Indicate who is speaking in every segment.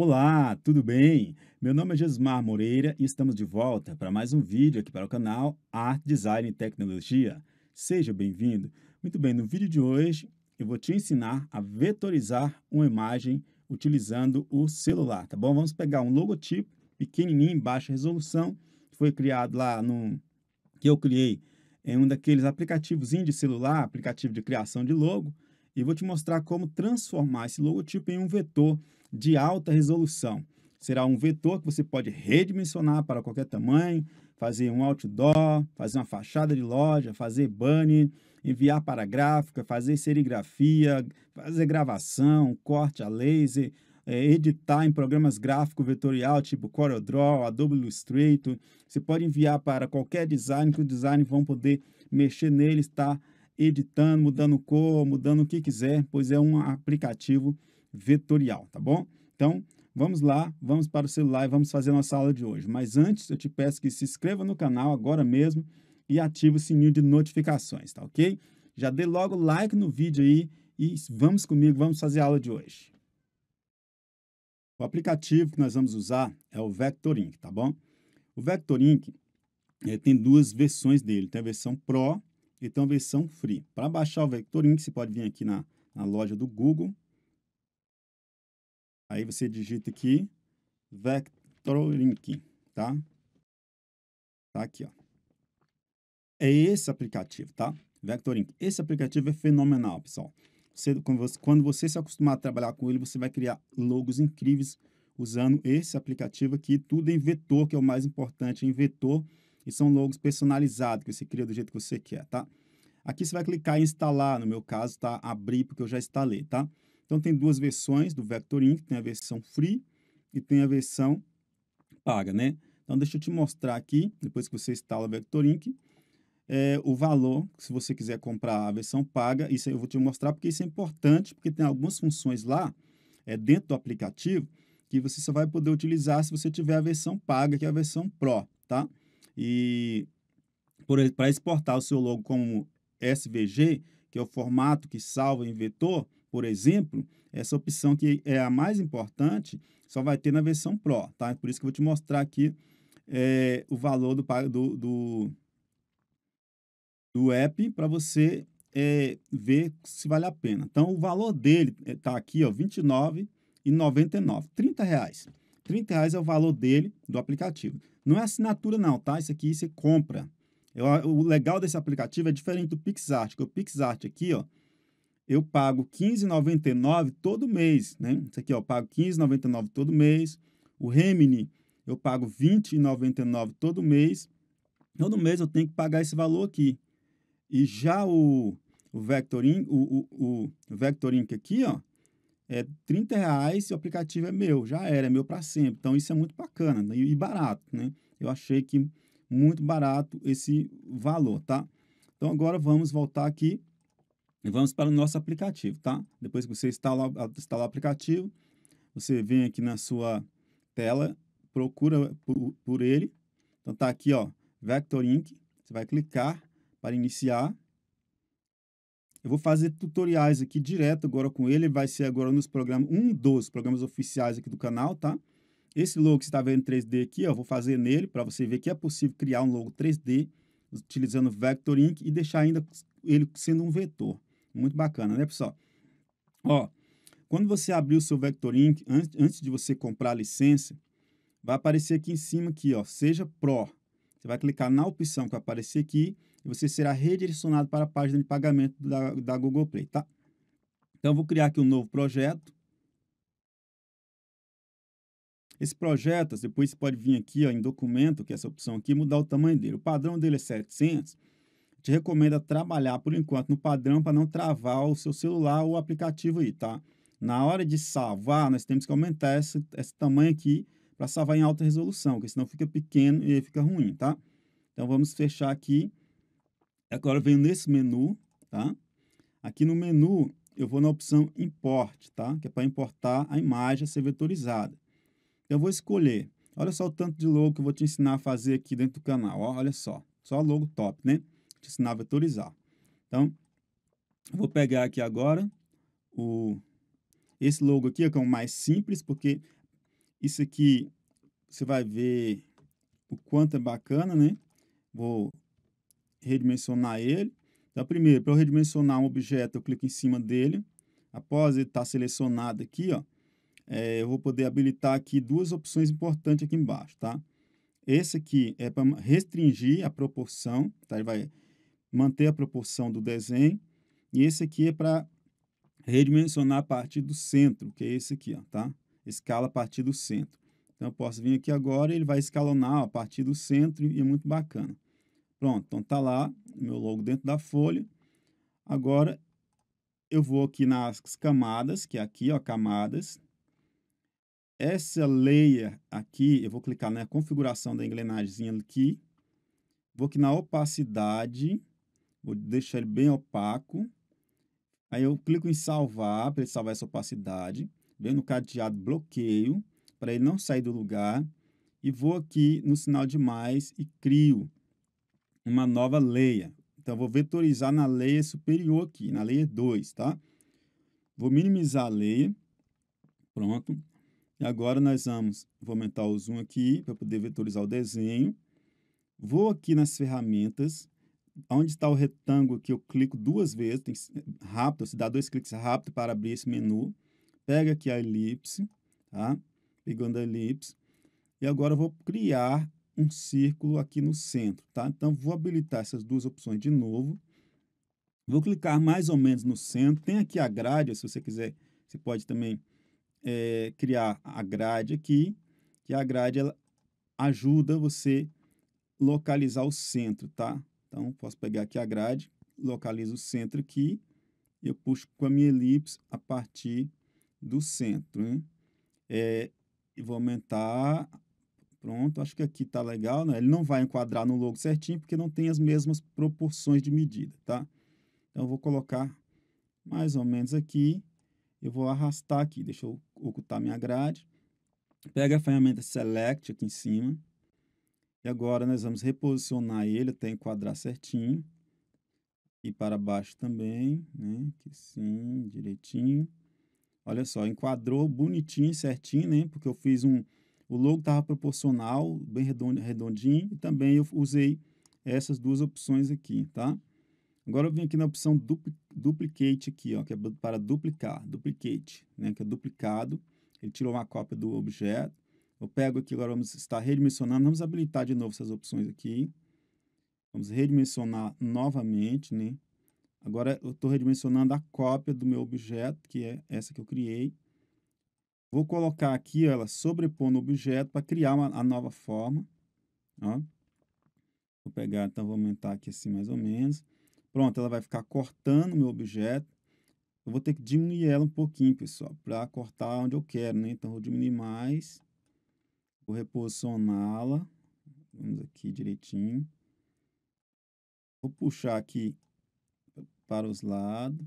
Speaker 1: Olá, tudo bem? Meu nome é Gesmar Moreira e estamos de volta para mais um vídeo aqui para o canal Art, Design e Tecnologia. Seja bem-vindo! Muito bem, no vídeo de hoje eu vou te ensinar a vetorizar uma imagem utilizando o celular, tá bom? Vamos pegar um logotipo pequenininho, em baixa resolução, que foi criado lá no... que eu criei em um daqueles aplicativos de celular, aplicativo de criação de logo, e vou te mostrar como transformar esse logotipo em um vetor de alta resolução. Será um vetor que você pode redimensionar para qualquer tamanho, fazer um outdoor, fazer uma fachada de loja, fazer banner, enviar para gráfica, fazer serigrafia, fazer gravação, corte a laser, é, editar em programas gráfico vetorial tipo CorelDRAW, Adobe Illustrator. Você pode enviar para qualquer design que o design vão poder mexer nele, estar editando, mudando cor, mudando o que quiser, pois é um aplicativo vetorial, tá bom? Então, vamos lá, vamos para o celular e vamos fazer a nossa aula de hoje. Mas antes, eu te peço que se inscreva no canal agora mesmo e ative o sininho de notificações, tá ok? Já dê logo like no vídeo aí e vamos comigo, vamos fazer a aula de hoje. O aplicativo que nós vamos usar é o Vectorink, tá bom? O Vectorink eh, tem duas versões dele, tem a versão Pro e tem a versão Free. Para baixar o Vectorink, você pode vir aqui na, na loja do Google, Aí você digita aqui Vectorink, tá? Tá aqui, ó. É esse aplicativo, tá? Vectorink. Esse aplicativo é fenomenal, pessoal. Você, quando, você, quando você se acostumar a trabalhar com ele, você vai criar logos incríveis usando esse aplicativo aqui, tudo em vetor, que é o mais importante, em vetor, e são logos personalizados, que você cria do jeito que você quer, tá? Aqui você vai clicar em instalar, no meu caso, tá? Abrir, porque eu já instalei, tá? Então, tem duas versões do Vectoring, tem a versão free e tem a versão paga, né? Então, deixa eu te mostrar aqui, depois que você instala o Vectorink, é, o valor, se você quiser comprar a versão paga, isso eu vou te mostrar porque isso é importante, porque tem algumas funções lá, é, dentro do aplicativo, que você só vai poder utilizar se você tiver a versão paga, que é a versão Pro, tá? E para exportar o seu logo como SVG, que é o formato que salva em vetor, por exemplo, essa opção que é a mais importante só vai ter na versão Pro, tá? É por isso que eu vou te mostrar aqui é, o valor do, do, do, do app para você é, ver se vale a pena. Então, o valor dele está eh, aqui, ó, R$ 29,99, R$ reais. R$ reais é o valor dele, do aplicativo. Não é assinatura não, tá? Isso aqui você compra. Eu, o legal desse aplicativo é diferente do PixArt, que o PixArt aqui, ó, eu pago R$15,99 todo mês, né? Isso aqui, ó, eu pago R$15,99 todo mês. O Remini, eu pago R$20,99 todo mês. Todo mês eu tenho que pagar esse valor aqui. E já o, o Vectoring, o, o, o Vectorink aqui, ó, é R$30,00 e o aplicativo é meu, já era, é meu para sempre. Então, isso é muito bacana né? e barato, né? Eu achei que muito barato esse valor, tá? Então, agora vamos voltar aqui vamos para o nosso aplicativo, tá? Depois que você instalar, instala o aplicativo, você vem aqui na sua tela, procura por, por ele. Então tá aqui, ó, Vectorink. Você vai clicar para iniciar. Eu vou fazer tutoriais aqui direto agora com ele, vai ser agora nos programas, um dos programas oficiais aqui do canal, tá? Esse logo que você está vendo 3D aqui, ó, eu vou fazer nele para você ver que é possível criar um logo 3D utilizando Vectorink e deixar ainda ele sendo um vetor. Muito bacana, né, pessoal? Ó, quando você abrir o seu Vector antes, antes de você comprar a licença, vai aparecer aqui em cima aqui, ó, seja Pro. Você vai clicar na opção que aparecer aqui e você será redirecionado para a página de pagamento da, da Google Play, tá? Então, eu vou criar aqui um novo projeto. Esse projeto, depois você pode vir aqui ó, em documento, que é essa opção aqui, mudar o tamanho dele. O padrão dele é 700, te recomenda trabalhar por enquanto no padrão para não travar o seu celular ou o aplicativo aí, tá? Na hora de salvar, nós temos que aumentar esse, esse tamanho aqui para salvar em alta resolução, porque senão fica pequeno e fica ruim, tá? Então vamos fechar aqui. Agora venho nesse menu, tá? Aqui no menu eu vou na opção import, tá? Que é para importar a imagem a ser vetorizada. Então, eu vou escolher. Olha só o tanto de logo que eu vou te ensinar a fazer aqui dentro do canal, ó, olha só. Só logo top, né? te ensinava a teorizar. Então, vou pegar aqui agora o esse logo aqui, que é o mais simples, porque isso aqui você vai ver o quanto é bacana, né? Vou redimensionar ele. Então, primeiro, para eu redimensionar um objeto, eu clico em cima dele. Após ele estar tá selecionado aqui, ó, é, eu vou poder habilitar aqui duas opções importantes aqui embaixo, tá? Esse aqui é para restringir a proporção, tá? Ele vai manter a proporção do desenho. E esse aqui é para redimensionar a partir do centro, que é esse aqui, ó, tá? Escala a partir do centro. Então, eu posso vir aqui agora e ele vai escalonar ó, a partir do centro e é muito bacana. Pronto, então tá lá o meu logo dentro da folha. Agora, eu vou aqui nas camadas, que é aqui, ó, camadas. Essa layer aqui, eu vou clicar na configuração da engrenagem aqui. Vou aqui na opacidade Vou deixar ele bem opaco. Aí eu clico em salvar, para ele salvar essa opacidade. Venho no cadeado bloqueio, para ele não sair do lugar. E vou aqui no sinal de mais e crio uma nova leia. Então, vou vetorizar na leia superior aqui, na leia 2, tá? Vou minimizar a leia. Pronto. E agora nós vamos, vou aumentar o zoom aqui para poder vetorizar o desenho. Vou aqui nas ferramentas, onde está o retângulo que eu clico duas vezes, tem rápido, se dá dois cliques rápido para abrir esse menu. Pega aqui a elipse, tá? Pegando a elipse. E agora eu vou criar um círculo aqui no centro, tá? Então, vou habilitar essas duas opções de novo. Vou clicar mais ou menos no centro. Tem aqui a grade, se você quiser, você pode também é, criar a grade aqui, que a grade ela ajuda você localizar o centro, tá? Então, posso pegar aqui a grade, localizo o centro aqui, e eu puxo com a minha elipse a partir do centro. Né? É, e vou aumentar. Pronto, acho que aqui está legal. Né? Ele não vai enquadrar no logo certinho, porque não tem as mesmas proporções de medida. Tá? Então, eu vou colocar mais ou menos aqui. Eu vou arrastar aqui, deixa eu ocultar minha grade. Pega a ferramenta Select aqui em cima e agora nós vamos reposicionar ele até enquadrar certinho. E para baixo também, né? Que sim, direitinho. Olha só, enquadrou bonitinho, certinho, né? Porque eu fiz um... O logo estava proporcional, bem redondinho. E também eu usei essas duas opções aqui, tá? Agora eu vim aqui na opção dupli duplicate aqui, ó, que é para duplicar, duplicate, né, que é duplicado. Ele tirou uma cópia do objeto. Eu pego aqui, agora vamos estar redimensionando, vamos habilitar de novo essas opções aqui. Vamos redimensionar novamente, né? Agora eu estou redimensionando a cópia do meu objeto, que é essa que eu criei. Vou colocar aqui ela sobrepondo o objeto para criar uma, a nova forma. Ó. Vou pegar, então vou aumentar aqui assim mais ou menos. Pronto, ela vai ficar cortando o meu objeto. Eu vou ter que diminuir ela um pouquinho, pessoal, para cortar onde eu quero, né? Então, vou diminuir mais. Vou reposicioná-la. Vamos aqui direitinho. Vou puxar aqui para os lados.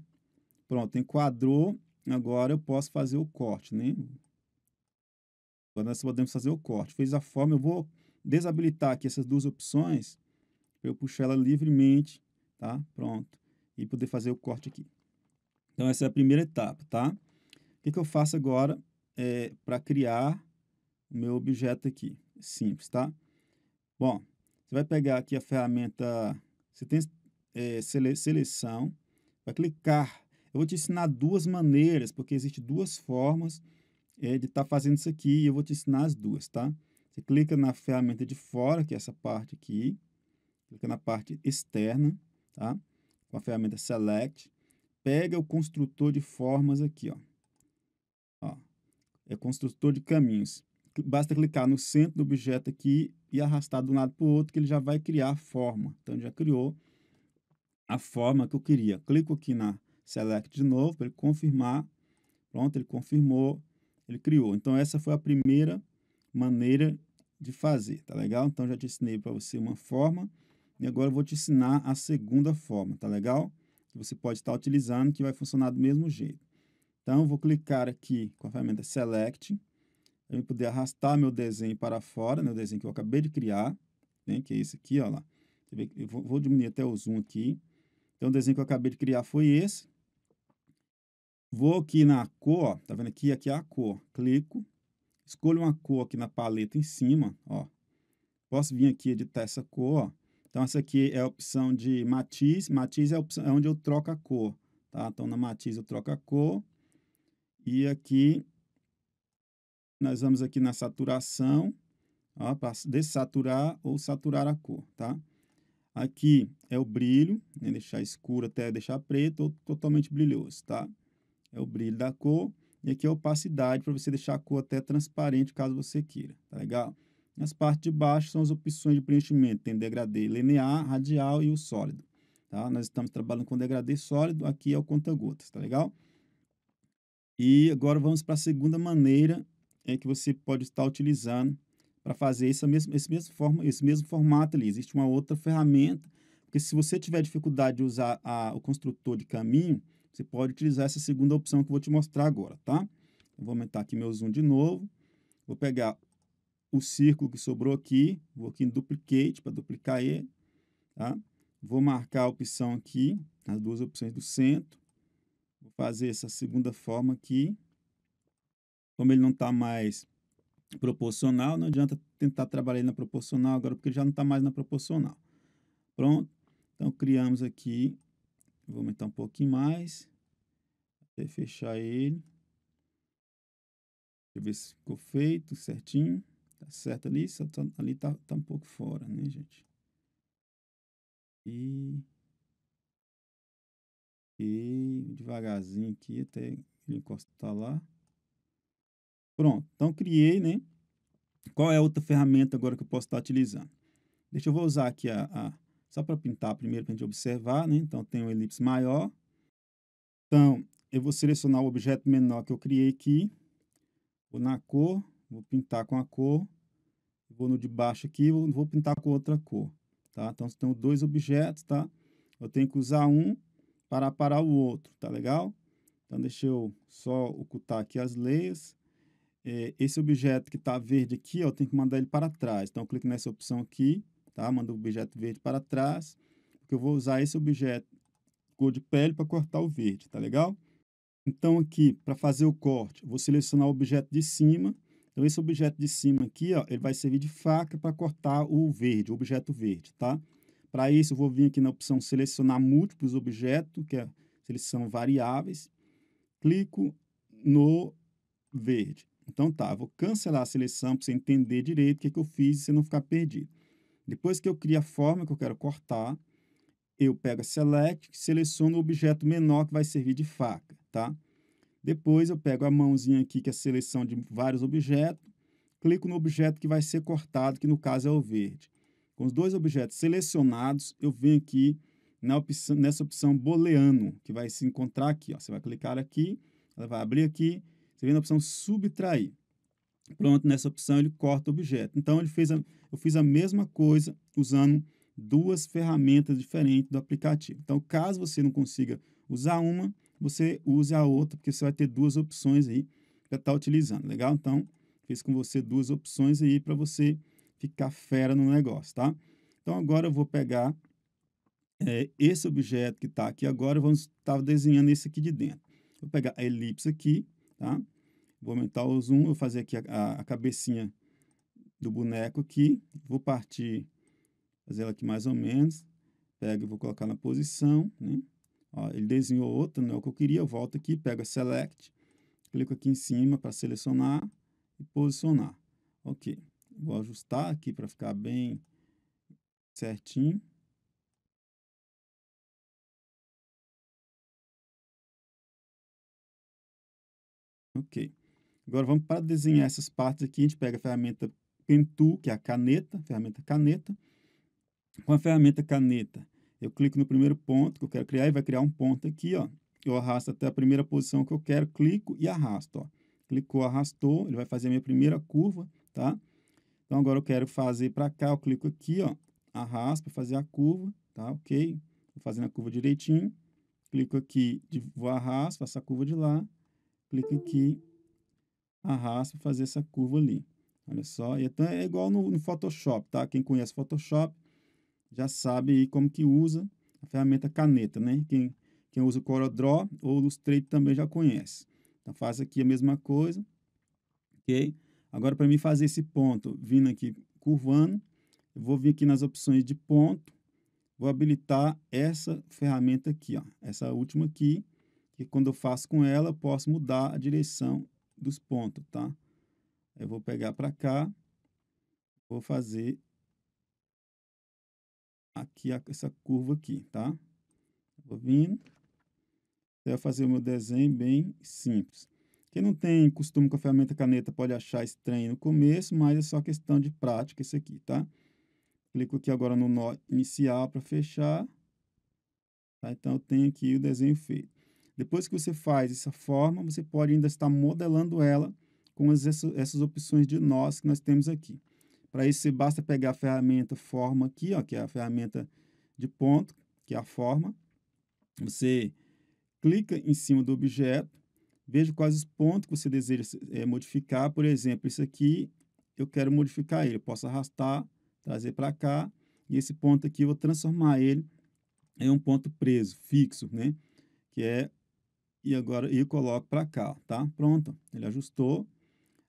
Speaker 1: Pronto, enquadrou. Agora eu posso fazer o corte, né? Agora nós podemos fazer o corte. fez a forma, eu vou desabilitar aqui essas duas opções para eu puxar ela livremente, tá? Pronto. E poder fazer o corte aqui. Então, essa é a primeira etapa, tá? O que, que eu faço agora é, eh, para criar o meu objeto aqui. Simples, tá? Bom, você vai pegar aqui a ferramenta, você tem é, sele, seleção, vai clicar. Eu vou te ensinar duas maneiras, porque existem duas formas é, de estar tá fazendo isso aqui e eu vou te ensinar as duas, tá? Você clica na ferramenta de fora, que é essa parte aqui, clica na parte externa, tá? Com a ferramenta Select, pega o construtor de formas aqui, ó. ó é construtor de caminhos basta clicar no centro do objeto aqui e arrastar de um lado para o outro, que ele já vai criar a forma. Então, já criou a forma que eu queria. Clico aqui na Select de novo para ele confirmar. Pronto, ele confirmou, ele criou. Então, essa foi a primeira maneira de fazer, tá legal? Então, já te ensinei para você uma forma e agora eu vou te ensinar a segunda forma, tá legal? Que você pode estar utilizando, que vai funcionar do mesmo jeito. Então, eu vou clicar aqui com a ferramenta Select, eu vou poder arrastar meu desenho para fora, meu né, desenho que eu acabei de criar, né, que é esse aqui, ó lá. Eu vou, vou diminuir até o zoom aqui. Então, o desenho que eu acabei de criar foi esse. Vou aqui na cor, ó, tá vendo aqui? Aqui é a cor. Clico, escolho uma cor aqui na paleta em cima, ó. Posso vir aqui editar essa cor, ó. Então, essa aqui é a opção de matiz. Matiz é, opção, é onde eu troco a cor, tá? Então, na matiz eu troco a cor. E aqui nós vamos aqui na saturação, para dessaturar ou saturar a cor, tá? Aqui é o brilho, né? deixar escuro até deixar preto ou totalmente brilhoso, tá? É o brilho da cor. E aqui é a opacidade, para você deixar a cor até transparente, caso você queira, tá legal? As partes de baixo são as opções de preenchimento, tem degradê linear, radial e o sólido, tá? Nós estamos trabalhando com degradê sólido, aqui é o conta-gotas, tá legal? E agora vamos para a segunda maneira é, que você pode estar utilizando para fazer essa mesma, esse, mesmo forma, esse mesmo formato ali. Existe uma outra ferramenta, porque se você tiver dificuldade de usar a, o construtor de caminho, você pode utilizar essa segunda opção que eu vou te mostrar agora, tá? Eu vou aumentar aqui meu zoom de novo, vou pegar o círculo que sobrou aqui, vou aqui em duplicate para duplicar ele, tá? Vou marcar a opção aqui, as duas opções do centro, vou fazer essa segunda forma aqui, como ele não está mais proporcional, não adianta tentar trabalhar na proporcional agora, porque já não está mais na proporcional. Pronto. Então, criamos aqui. Vou aumentar um pouquinho mais. Até fechar ele. Deixa eu ver se ficou feito certinho. Tá certo ali. Só tá, ali está tá um pouco fora, né, gente? E... E devagarzinho aqui até ele encostar lá. Pronto, então criei, né? Qual é a outra ferramenta agora que eu posso estar utilizando? Deixa eu vou usar aqui a, a só para pintar primeiro para a gente observar, né? Então tem um elipse maior. Então eu vou selecionar o objeto menor que eu criei aqui, vou na cor, vou pintar com a cor, vou no de baixo aqui, vou, vou pintar com outra cor, tá? Então eu tenho dois objetos, tá? Eu tenho que usar um para parar o outro, tá legal? Então deixa eu só ocultar aqui as leis é, esse objeto que está verde aqui, ó, eu tenho que mandar ele para trás. Então, eu clico nessa opção aqui, tá? Manda o objeto verde para trás, porque eu vou usar esse objeto cor de pele para cortar o verde, tá legal? Então, aqui, para fazer o corte, vou selecionar o objeto de cima. Então, esse objeto de cima aqui, ó, ele vai servir de faca para cortar o verde, o objeto verde, tá? Para isso, eu vou vir aqui na opção selecionar múltiplos objetos, que é seleção variáveis. Clico no verde. Então tá, vou cancelar a seleção para você entender direito o que, é que eu fiz e você não ficar perdido. Depois que eu crio a forma que eu quero cortar, eu pego a select, seleciono o objeto menor que vai servir de faca, tá? Depois eu pego a mãozinha aqui, que é a seleção de vários objetos, clico no objeto que vai ser cortado, que no caso é o verde. Com os dois objetos selecionados, eu venho aqui na opção, nessa opção booleano, que vai se encontrar aqui. Ó. Você vai clicar aqui, ela vai abrir aqui, você vem na opção subtrair. Pronto, nessa opção ele corta o objeto. Então, ele fez a, eu fiz a mesma coisa usando duas ferramentas diferentes do aplicativo. Então, caso você não consiga usar uma, você use a outra, porque você vai ter duas opções aí para estar tá utilizando, legal? Então, fiz com você duas opções aí para você ficar fera no negócio, tá? Então, agora eu vou pegar é, esse objeto que está aqui agora, vamos estar tá desenhando esse aqui de dentro. Vou pegar a elipse aqui, tá? Vou aumentar o zoom, vou fazer aqui a, a, a cabecinha do boneco aqui. Vou partir, fazer ela aqui mais ou menos. Pego e vou colocar na posição, né? Ó, ele desenhou outra, não é o que eu queria. Eu volto aqui, pego a Select, clico aqui em cima para selecionar e posicionar. Ok. Vou ajustar aqui para ficar bem certinho. Ok. Agora vamos para desenhar hum. essas partes aqui, a gente pega a ferramenta pentu que é a caneta, ferramenta caneta. Com a ferramenta caneta, eu clico no primeiro ponto que eu quero criar e vai criar um ponto aqui, ó. Eu arrasto até a primeira posição que eu quero, clico e arrasto, ó. Clicou, arrastou, ele vai fazer a minha primeira curva, tá? Então agora eu quero fazer para cá, eu clico aqui, ó, arrasto para fazer a curva, tá? OK? Vou fazendo a curva direitinho. Clico aqui, vou arrasto, faço a curva de lá. Clico aqui, a para fazer essa curva ali. Olha só, e até é igual no, no, Photoshop, tá? Quem conhece Photoshop já sabe como que usa a ferramenta caneta, né? Quem, quem usa CorelDRAW ou Illustrator também já conhece. Então, faz aqui a mesma coisa, ok? Agora, para mim fazer esse ponto, vindo aqui curvando, eu vou vir aqui nas opções de ponto, vou habilitar essa ferramenta aqui, ó, essa última aqui, que quando eu faço com ela, eu posso mudar a direção dos pontos, tá? Eu vou pegar para cá, vou fazer aqui essa curva aqui, tá? Vou vindo, eu vou fazer o meu desenho bem simples. Quem não tem costume com a ferramenta caneta pode achar estranho no começo, mas é só questão de prática isso aqui, tá? Clico aqui agora no nó inicial para fechar. Tá? Então, eu tenho aqui o desenho feito. Depois que você faz essa forma, você pode ainda estar modelando ela com as, essas opções de nós que nós temos aqui. Para isso, você basta pegar a ferramenta forma aqui, ó, que é a ferramenta de ponto, que é a forma. Você clica em cima do objeto, veja quais os pontos que você deseja é, modificar. Por exemplo, isso aqui, eu quero modificar ele. Eu posso arrastar, trazer para cá, e esse ponto aqui eu vou transformar ele em um ponto preso, fixo, né? que é e agora e coloco para cá, tá? Pronto, ele ajustou.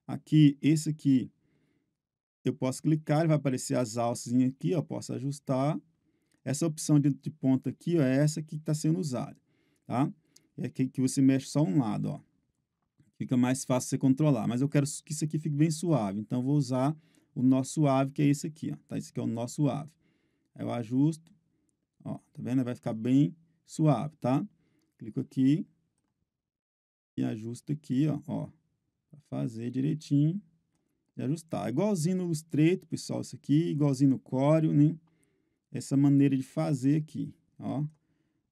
Speaker 1: Aqui, esse aqui, eu posso clicar, ele vai aparecer as alças aqui, ó, posso ajustar. Essa opção de, de ponta aqui, ó, é essa que está sendo usada, tá? É que, que você mexe só um lado, ó. Fica mais fácil você controlar, mas eu quero que isso aqui fique bem suave, então vou usar o nosso suave, que é esse aqui, ó, tá? Esse aqui é o nosso suave. Eu ajusto, ó, tá vendo? Vai ficar bem suave, tá? Clico aqui, e ajusta aqui, ó, ó fazer direitinho e ajustar. Igualzinho no Illustrator, pessoal, isso aqui, igualzinho no Coreo, né? Essa maneira de fazer aqui, ó.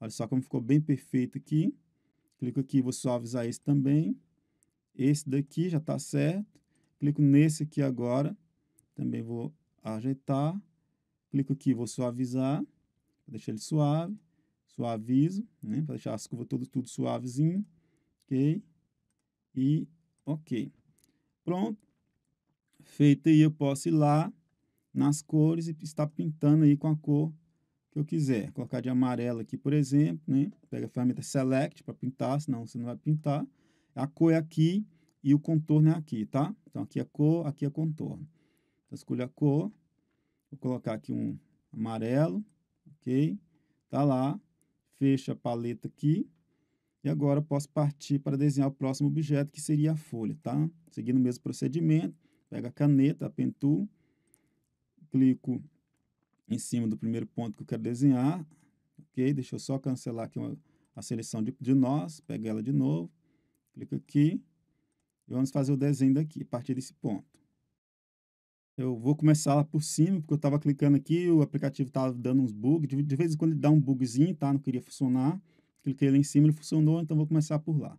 Speaker 1: Olha só como ficou bem perfeito aqui. Clico aqui, vou suavizar esse também. Esse daqui já está certo. Clico nesse aqui agora. Também vou ajeitar. Clico aqui, vou suavizar. deixar ele suave. Suavizo, né? Para deixar as curvas todas tudo suavezinho ok e ok. Pronto. Feito aí, eu posso ir lá nas cores e estar pintando aí com a cor que eu quiser. Vou colocar de amarelo aqui, por exemplo, né? Pega a ferramenta Select para pintar, senão você não vai pintar. A cor é aqui e o contorno é aqui, tá? Então, aqui é cor, aqui é contorno. Então, a cor. Vou colocar aqui um amarelo, ok? Tá lá. Fecha a paleta aqui. E agora eu posso partir para desenhar o próximo objeto, que seria a folha, tá? Seguindo o mesmo procedimento, pego a caneta, a pentu, clico em cima do primeiro ponto que eu quero desenhar, ok? Deixa eu só cancelar aqui uma, a seleção de, de nós, pego ela de novo, clico aqui, e vamos fazer o desenho daqui, a partir desse ponto. Eu vou começar lá por cima, porque eu estava clicando aqui, o aplicativo estava dando uns bugs, de, de vez em quando ele dá um bugzinho, tá? Não queria funcionar, cliquei lá em cima, ele funcionou, então vou começar por lá.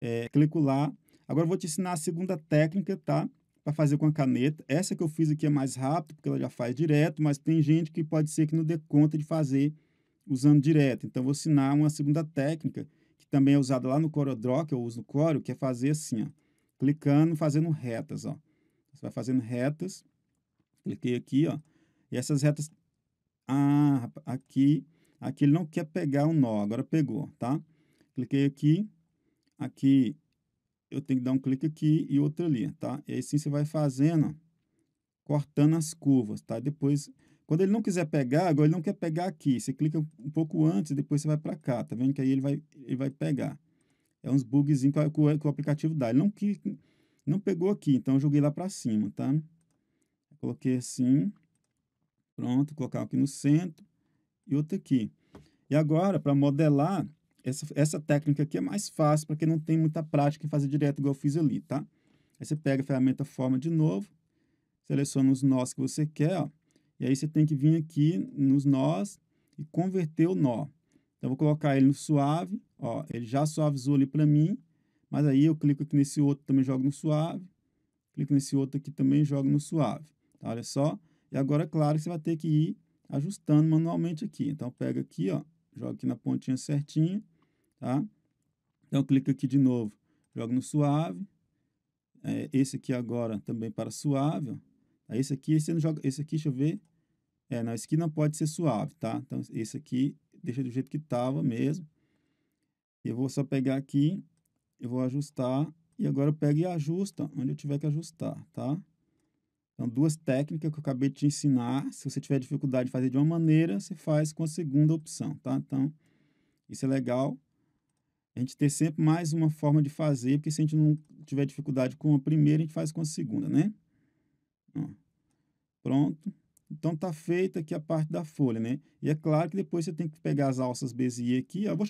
Speaker 1: É, clico lá. Agora eu vou te ensinar a segunda técnica, tá? Para fazer com a caneta. Essa que eu fiz aqui é mais rápido, porque ela já faz direto, mas tem gente que pode ser que não dê conta de fazer usando direto. Então, vou ensinar uma segunda técnica, que também é usada lá no CorelDRAW, que eu uso no Corel, que é fazer assim, ó. Clicando, fazendo retas, ó. Você vai fazendo retas. Cliquei aqui, ó. E essas retas... Ah, aqui Aqui ele não quer pegar o nó, agora pegou, tá? Cliquei aqui, aqui eu tenho que dar um clique aqui e outro ali, tá? E aí sim você vai fazendo, cortando as curvas, tá? Depois, quando ele não quiser pegar, agora ele não quer pegar aqui. Você clica um pouco antes, depois você vai para cá, tá vendo? Que aí ele vai, ele vai pegar. É uns bugzinhos que, que, que, o aplicativo dá. Ele não, que, não pegou aqui, então eu joguei lá para cima, tá? Coloquei assim, pronto, colocar aqui no centro e outra aqui. E agora, para modelar, essa, essa técnica aqui é mais fácil para quem não tem muita prática em fazer direto igual eu fiz ali, tá? Aí você pega a ferramenta forma de novo, seleciona os nós que você quer, ó, e aí você tem que vir aqui nos nós e converter o nó. Então, eu vou colocar ele no suave, ó, ele já suavizou ali para mim, mas aí eu clico aqui nesse outro, também jogo no suave, clico nesse outro aqui também, jogo no suave. Tá? Olha só. E agora, é claro, que você vai ter que ir ajustando manualmente aqui. Então, pega aqui, ó, joga aqui na pontinha certinha, tá? Então, clica aqui de novo, joga no suave. É, esse aqui agora também para suave, ó. Tá, esse aqui, esse, não joga, esse aqui, deixa eu ver. É, não, esse aqui não pode ser suave, tá? Então, esse aqui deixa do jeito que estava mesmo. Eu vou só pegar aqui, eu vou ajustar. E agora eu pego e ajusta onde eu tiver que ajustar, tá? Então, duas técnicas que eu acabei de te ensinar. Se você tiver dificuldade de fazer de uma maneira, você faz com a segunda opção, tá? Então, isso é legal. A gente ter sempre mais uma forma de fazer, porque se a gente não tiver dificuldade com a primeira, a gente faz com a segunda, né? Ó, pronto. Então, tá feita aqui a parte da folha, né? E é claro que depois você tem que pegar as alças Bezier aqui. Ó, vou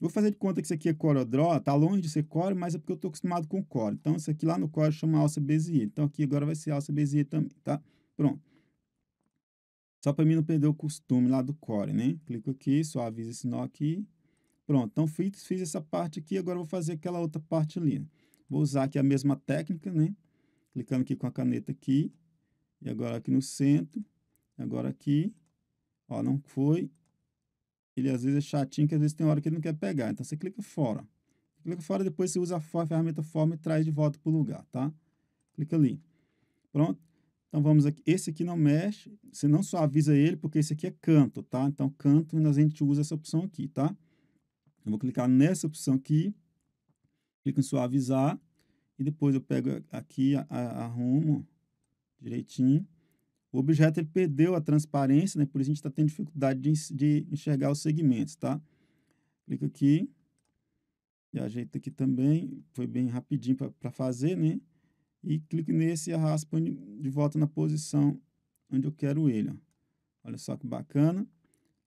Speaker 1: Vou fazer de conta que isso aqui é Draw, tá longe de ser core, mas é porque eu tô acostumado com core. Então, isso aqui lá no core chama alça bezier. Então, aqui agora vai ser alça bezier também, tá? Pronto. Só para mim não perder o costume lá do core, né? Clico aqui, avisa esse nó aqui. Pronto, então fiz, fiz essa parte aqui, agora vou fazer aquela outra parte ali. Vou usar aqui a mesma técnica, né? Clicando aqui com a caneta aqui. E agora aqui no centro. Agora aqui. Ó, não foi ele às vezes é chatinho, que às vezes tem hora que ele não quer pegar. Então você clica fora. Clica fora, depois você usa a ferramenta forma e traz de volta para o lugar, tá? Clica ali. Pronto. Então vamos aqui. Esse aqui não mexe. Você não só avisa ele, porque esse aqui é canto, tá? Então canto, a gente usa essa opção aqui, tá? Eu vou clicar nessa opção aqui. Clico em suavizar. E depois eu pego aqui, arrumo direitinho o objeto ele perdeu a transparência, né? por isso a gente está tendo dificuldade de, de enxergar os segmentos, tá? Clica aqui e ajeita aqui também, foi bem rapidinho para fazer, né? E clico nesse e arraspo de volta na posição onde eu quero ele, ó. Olha só que bacana.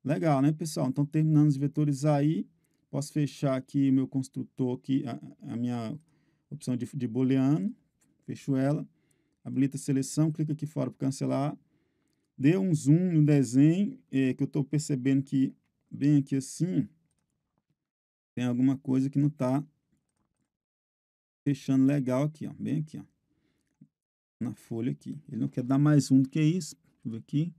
Speaker 1: Legal, né, pessoal? Então, terminando os vetores aí, posso fechar aqui o meu construtor, aqui, a, a minha opção de, de booleano, fecho ela habilita a seleção, clica aqui fora para cancelar, dê um zoom no desenho, é, que eu estou percebendo que bem aqui assim, tem alguma coisa que não está fechando legal aqui, ó, bem aqui, ó, na folha aqui. Ele não quer dar mais um do que isso, deixa eu ver aqui.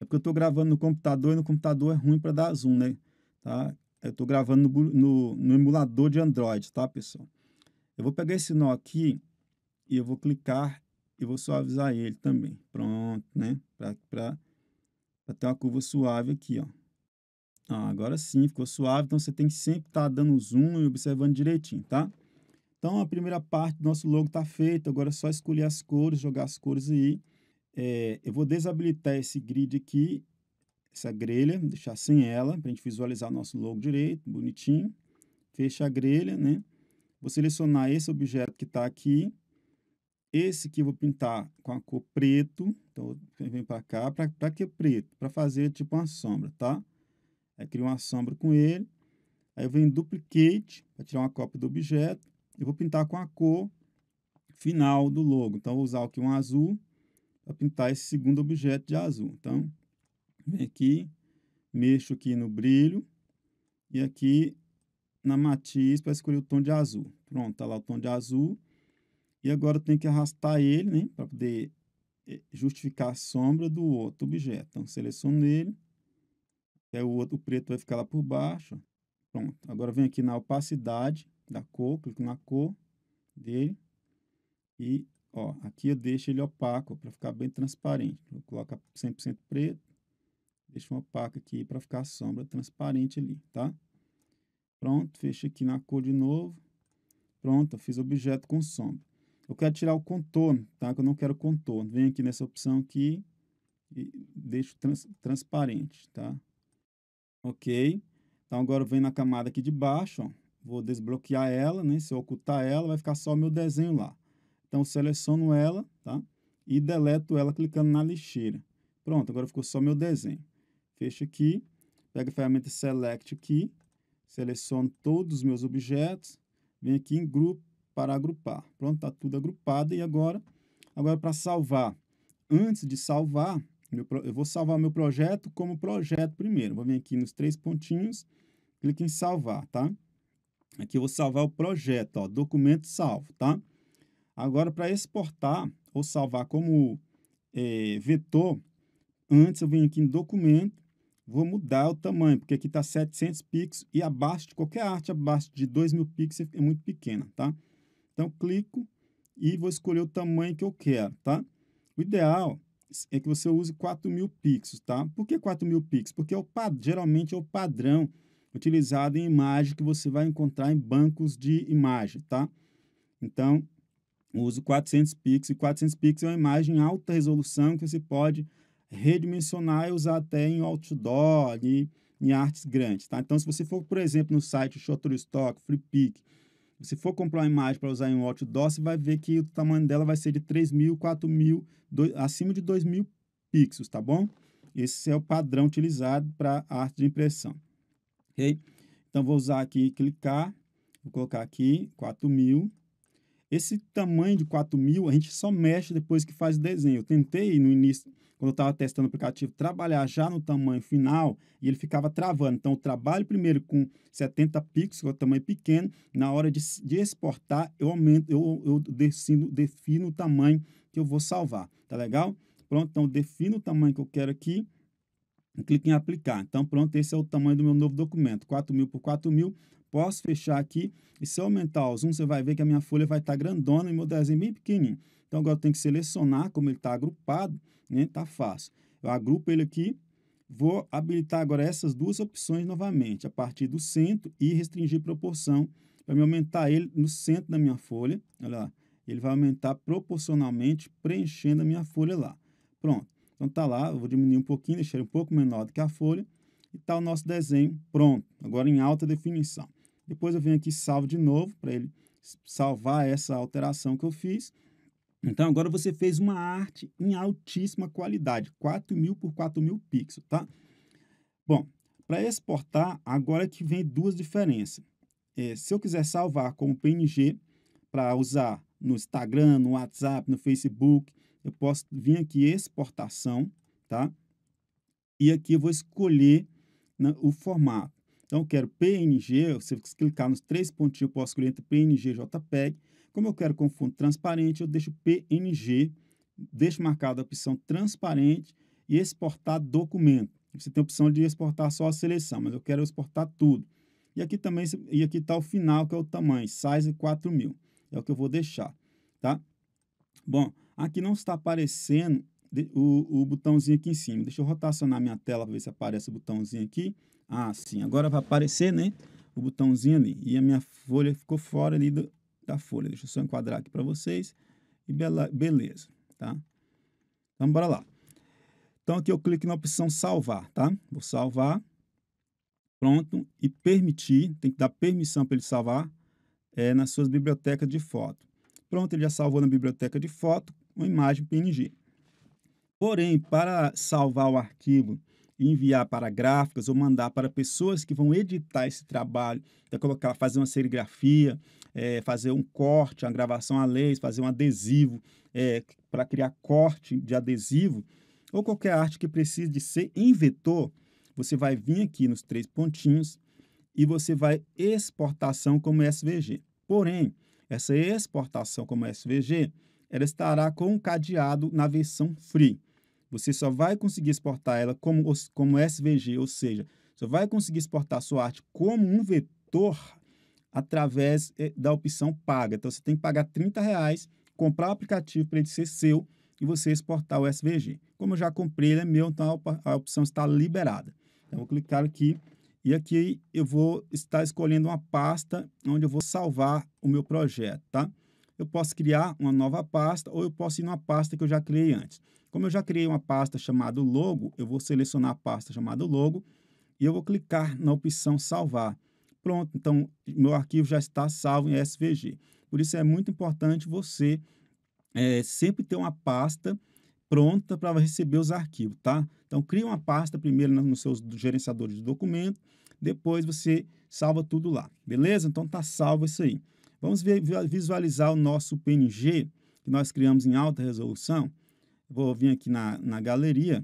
Speaker 1: É porque eu estou gravando no computador e no computador é ruim para dar zoom, né? Tá? Eu estou gravando no, no, no emulador de Android, tá, pessoal? Eu vou pegar esse nó aqui e eu vou clicar e vou suavizar ele também. Pronto, né? Para ter uma curva suave aqui, ó. Ah, agora sim, ficou suave. Então, você tem que sempre estar tá dando zoom e observando direitinho, tá? Então, a primeira parte do nosso logo está feita. Agora é só escolher as cores, jogar as cores aí. É, eu vou desabilitar esse grid aqui, essa grelha, deixar sem ela, para a gente visualizar nosso logo direito, bonitinho. Fecha a grelha, né? Vou selecionar esse objeto que está aqui esse aqui eu vou pintar com a cor preto. Então, vem para cá. Para que preto? Para fazer tipo uma sombra, tá? Aí crio uma sombra com ele. Aí eu venho em duplicate para tirar uma cópia do objeto. Eu vou pintar com a cor final do logo. Então, vou usar aqui um azul para pintar esse segundo objeto de azul. Então, vem aqui, mexo aqui no brilho e aqui na matiz para escolher o tom de azul. Pronto, tá lá o tom de azul. E agora eu tenho que arrastar ele, né, para poder eh, justificar a sombra do outro objeto. Então, seleciono ele, é o outro o preto vai ficar lá por baixo. Pronto. Agora vem aqui na opacidade da cor, clico na cor dele e ó, aqui eu deixo ele opaco para ficar bem transparente. Eu coloco 100% preto, deixo um opaco aqui para ficar a sombra transparente ali, tá? Pronto, fecho aqui na cor de novo. Pronto, eu fiz objeto com sombra. Eu quero tirar o contorno, tá? Que eu não quero contorno. Venho aqui nessa opção aqui e deixo trans, transparente, tá? Ok. Então, agora eu venho na camada aqui de baixo, ó. Vou desbloquear ela, né? Se eu ocultar ela, vai ficar só o meu desenho lá. Então, seleciono ela, tá? E deleto ela clicando na lixeira. Pronto, agora ficou só meu desenho. Fecho aqui, pego a ferramenta Select aqui, seleciono todos os meus objetos, venho aqui em grupo, para agrupar. Pronto, está tudo agrupado. E agora, agora para salvar. Antes de salvar, eu vou salvar meu projeto como projeto primeiro. Vou vir aqui nos três pontinhos, clique em salvar, tá? Aqui eu vou salvar o projeto, ó, documento salvo, tá? Agora, para exportar ou salvar como é, vetor, antes eu venho aqui em documento, vou mudar o tamanho, porque aqui está 700 pixels e abaixo de qualquer arte, abaixo de 2.000 pixels é muito pequena, tá? Então, clico e vou escolher o tamanho que eu quero, tá? O ideal é que você use 4.000 pixels, tá? Por que 4.000 pixels? Porque é o, geralmente é o padrão utilizado em imagem que você vai encontrar em bancos de imagem, tá? Então, uso 400 pixels. 400 pixels é uma imagem em alta resolução que você pode redimensionar e usar até em outdoor, e em artes grandes, tá? Então, se você for, por exemplo, no site Shutterstock, Freepik se for comprar uma imagem para usar em um outdoor, você vai ver que o tamanho dela vai ser de 3.000, mil, 4 mil, acima de 2.000 mil pixels, tá bom? Esse é o padrão utilizado para arte de impressão, ok? Então, vou usar aqui, clicar, vou colocar aqui 4.000. mil. Esse tamanho de 4.000, mil, a gente só mexe depois que faz o desenho. Eu tentei no início quando eu estava testando o aplicativo, trabalhar já no tamanho final e ele ficava travando. Então, eu trabalho primeiro com 70 pixels, que é o tamanho pequeno. Na hora de, de exportar, eu aumento, eu, eu defino, defino o tamanho que eu vou salvar. Tá legal? Pronto, então defino o tamanho que eu quero aqui. Clique em aplicar. Então, pronto, esse é o tamanho do meu novo documento. 4.000 por 4.000. Posso fechar aqui. E se eu aumentar o zoom, você vai ver que a minha folha vai estar tá grandona e meu desenho bem pequenininho. Então, agora eu tenho que selecionar, como ele está agrupado, né? Está fácil. Eu agrupo ele aqui, vou habilitar agora essas duas opções novamente, a partir do centro e restringir proporção, para me aumentar ele no centro da minha folha. Olha lá, ele vai aumentar proporcionalmente, preenchendo a minha folha lá. Pronto. Então, está lá, eu vou diminuir um pouquinho, deixar ele um pouco menor do que a folha. E está o nosso desenho pronto, agora em alta definição. Depois eu venho aqui salvo de novo para ele salvar essa alteração que eu fiz. Então agora você fez uma arte em altíssima qualidade, 4.000 por 4.000 pixels, tá? Bom, para exportar, agora que vem duas diferenças. É, se eu quiser salvar como PNG para usar no Instagram, no WhatsApp, no Facebook, eu posso vir aqui exportação, tá? E aqui eu vou escolher né, o formato. Então eu quero PNG, se eu clicar nos três pontinhos, eu posso escolher entre PNG e JPEG como eu quero com fundo transparente, eu deixo PNG, deixo marcada a opção transparente e exportar documento. Você tem a opção de exportar só a seleção, mas eu quero exportar tudo. E aqui também, e aqui está o final, que é o tamanho, size 4000. É o que eu vou deixar, tá? Bom, aqui não está aparecendo o, o botãozinho aqui em cima. Deixa eu rotacionar minha tela para ver se aparece o botãozinho aqui. Ah, sim, agora vai aparecer, né? O botãozinho ali. E a minha folha ficou fora ali do, da folha. Deixa eu só enquadrar aqui para vocês. E bela, beleza, tá? Então, bora lá. Então, aqui eu clico na opção salvar, tá? Vou salvar. Pronto. E permitir. Tem que dar permissão para ele salvar é, nas suas bibliotecas de foto. Pronto, ele já salvou na biblioteca de foto uma imagem PNG. Porém, para salvar o arquivo enviar para gráficas ou mandar para pessoas que vão editar esse trabalho, até colocar, fazer uma serigrafia, é, fazer um corte, uma gravação a leis, fazer um adesivo, é, para criar corte de adesivo, ou qualquer arte que precise de ser em vetor, você vai vir aqui nos três pontinhos e você vai exportação como SVG. Porém, essa exportação como SVG, ela estará com um cadeado na versão free. Você só vai conseguir exportar ela como, como SVG, ou seja, só vai conseguir exportar sua arte como um vetor através eh, da opção paga. Então você tem que pagar 30 reais, comprar o aplicativo para ele ser seu e você exportar o SVG. Como eu já comprei, ele é meu, então a opção está liberada. Então eu vou clicar aqui e aqui eu vou estar escolhendo uma pasta onde eu vou salvar o meu projeto, tá? Eu posso criar uma nova pasta ou eu posso ir numa pasta que eu já criei antes. Como eu já criei uma pasta chamada logo, eu vou selecionar a pasta chamada logo e eu vou clicar na opção salvar pronto, então meu arquivo já está salvo em SVG. Por isso é muito importante você é, sempre ter uma pasta pronta para receber os arquivos, tá? Então cria uma pasta primeiro nos seus gerenciadores de documento, depois você salva tudo lá, beleza? Então tá salvo isso aí. Vamos ver, visualizar o nosso PNG que nós criamos em alta resolução. Vou vir aqui na, na galeria,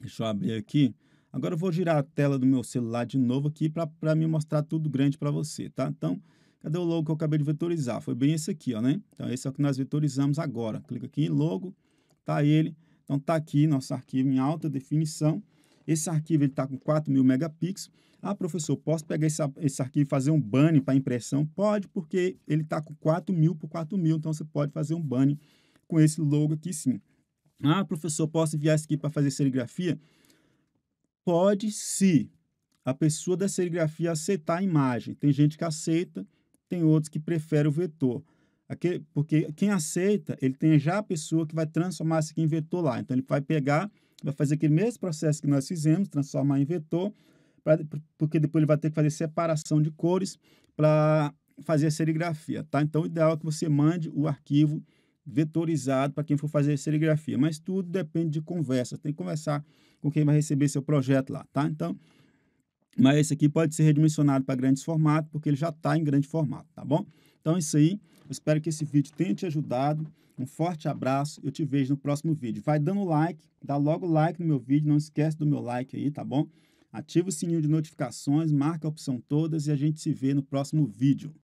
Speaker 1: deixa eu abrir aqui. Agora eu vou girar a tela do meu celular de novo aqui para me mostrar tudo grande para você, tá? Então, cadê o logo que eu acabei de vetorizar? Foi bem esse aqui, ó, né? Então, esse é o que nós vetorizamos agora. Clica aqui em logo, tá ele. Então, tá aqui nosso arquivo em alta definição. Esse arquivo está com 4.000 megapixels. Ah, professor, posso pegar esse, esse arquivo e fazer um banner para impressão? Pode, porque ele está com 4.000 por 4.000, então você pode fazer um banner com esse logo aqui sim. Ah, professor, posso enviar isso aqui para fazer serigrafia? pode se a pessoa da serigrafia aceitar a imagem. Tem gente que aceita, tem outros que prefere o vetor. porque quem aceita, ele tem já a pessoa que vai transformar isso aqui em vetor lá. Então, ele vai pegar, vai fazer aquele mesmo processo que nós fizemos, transformar em vetor, pra, porque depois ele vai ter que fazer separação de cores para fazer a serigrafia, tá? Então, o ideal é que você mande o arquivo vetorizado para quem for fazer serigrafia, mas tudo depende de conversa. Tem que conversar com quem vai receber seu projeto lá, tá? Então, mas esse aqui pode ser redimensionado para grandes formatos, porque ele já está em grande formato, tá bom? Então é isso aí. Eu espero que esse vídeo tenha te ajudado. Um forte abraço. Eu te vejo no próximo vídeo. Vai dando like, dá logo like no meu vídeo. Não esquece do meu like aí, tá bom? Ativa o sininho de notificações, marca a opção todas e a gente se vê no próximo vídeo.